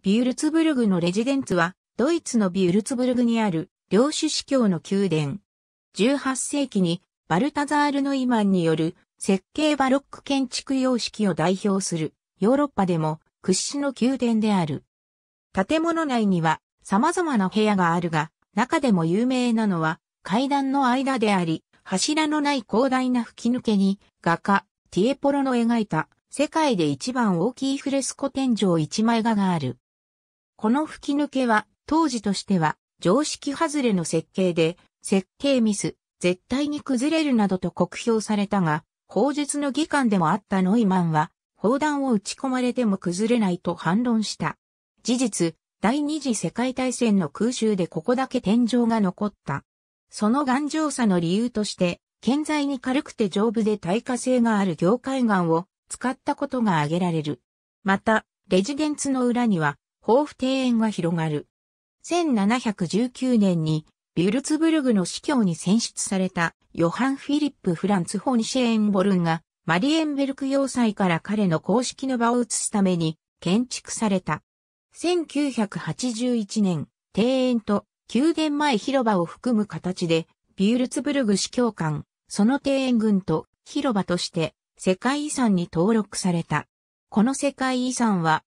ビュルツブルグのレジデンツは、ドイツのビュルツブルグにある、領主司教の宮殿。18世紀に、バルタザールノイマンによる、設計バロック建築様式を代表する、ヨーロッパでも、屈指の宮殿である。建物内には、様々な部屋があるが、中でも有名なのは、階段の間であり、柱のない広大な吹き抜けに、画家、ティエポロの描いた、世界で一番大きいフレスコ天井一枚画がある。この吹き抜けは、当時としては、常識外れの設計で、設計ミス、絶対に崩れるなどと酷評されたが、法術の議官でもあったノイマンは、砲弾を打ち込まれても崩れないと反論した。事実、第二次世界大戦の空襲でここだけ天井が残った。その頑丈さの理由として、建材に軽くて丈夫で耐火性がある業界岩を使ったことが挙げられる。また、レジデンツの裏には豊富庭園が広がる。1719年にビュルツブルグの司教に選出されたヨハン・フィリップ・フランツ・ホニシェーンボルンがマリエンベルク要塞から彼の公式の場を移すために建築された。1981年、庭園と宮殿前広場を含む形でビュルツブルグ司教官、その庭園群と広場として世界遺産に登録された。この世界遺産は